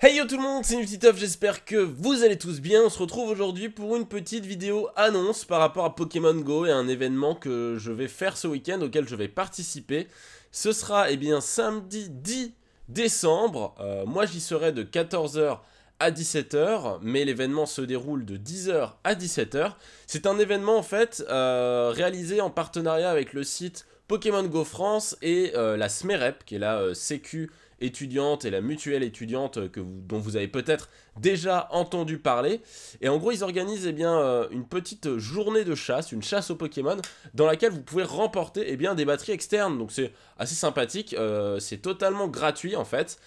Hey yo tout le monde, c'est Nutitof, j'espère que vous allez tous bien. On se retrouve aujourd'hui pour une petite vidéo annonce par rapport à Pokémon Go et un événement que je vais faire ce week-end auquel je vais participer. Ce sera eh bien samedi 10 décembre. Euh, moi j'y serai de 14h à 17h, mais l'événement se déroule de 10h à 17h. C'est un événement en fait euh, réalisé en partenariat avec le site Pokémon Go France et euh, la SMEREP qui est la sécu étudiante et la mutuelle étudiante que vous, dont vous avez peut-être déjà entendu parler. Et en gros, ils organisent eh bien, euh, une petite journée de chasse, une chasse au Pokémon, dans laquelle vous pouvez remporter eh bien, des batteries externes. Donc c'est assez sympathique, euh, c'est totalement gratuit en fait.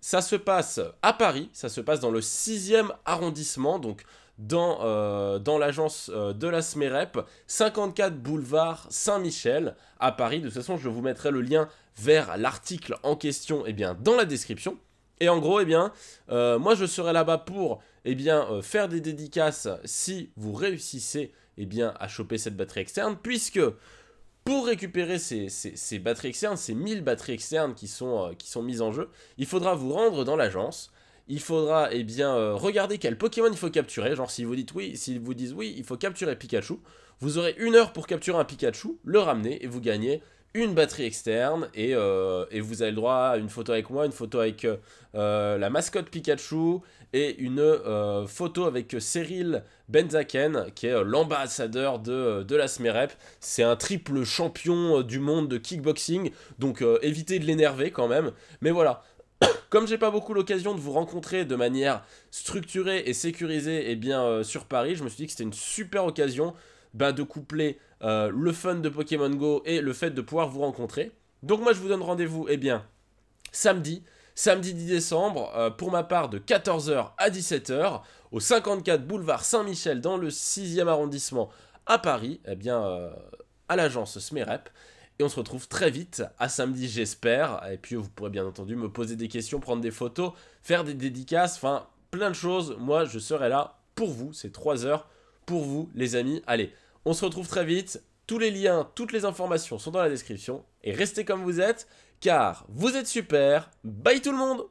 Ça se passe à Paris, ça se passe dans le 6e arrondissement, donc euh, dans, l'agence euh, de la SMEREP, 54 boulevard Saint-Michel à Paris. De toute façon, je vous mettrai le lien vers l'article en question eh bien, dans la description. Et en gros, eh bien, euh, moi je serai là-bas pour eh bien, faire des dédicaces si vous réussissez bien, à choper cette batterie externe, puisque pour récupérer ces, batteries externes, ces 1000 batteries externes qui sont, qui sont mises en jeu, il faudra vous rendre dans l'agence, il faudra eh bien euh, regarder quel Pokémon il faut capturer. Genre si vous dites oui, s'ils vous disent oui, il faut capturer Pikachu, vous aurez une heure pour capturer un Pikachu, le ramener et vous gagnez une batterie externe et, euh, vous avez le droit à une photo avec moi, une photo avec euh, la mascotte Pikachu et une photo avec Cyril Benzaken qui est l'ambassadeur de, de, la SMEREP. C'est un triple champion du monde de kickboxing, donc évitez de l'énerver quand même. Mais voilà, Comme j'ai pas beaucoup l'occasion de vous rencontrer de manière structurée et sécurisée et eh bien, euh, sur Paris, je me suis dit que c'était une super occasion bah, de coupler euh, le fun de Pokémon Go et le fait de pouvoir vous rencontrer. Donc moi je vous donne rendez-vous et eh bien samedi, samedi 10 décembre, euh, pour ma part de 14h à 17h, au 54 boulevard Saint-Michel dans le 6e arrondissement à Paris, et eh bien à l'agence SMEREP. Et on se retrouve très vite, à samedi j'espère. Et puis vous pourrez bien entendu me poser des questions, prendre des photos, faire des dédicaces, enfin plein de choses. Moi je serai là pour vous, c'est 3 heures pour vous les amis. Allez, on se retrouve très vite. Tous les liens, toutes les informations sont dans la description. Et restez comme vous êtes, car vous êtes super. Bye tout le monde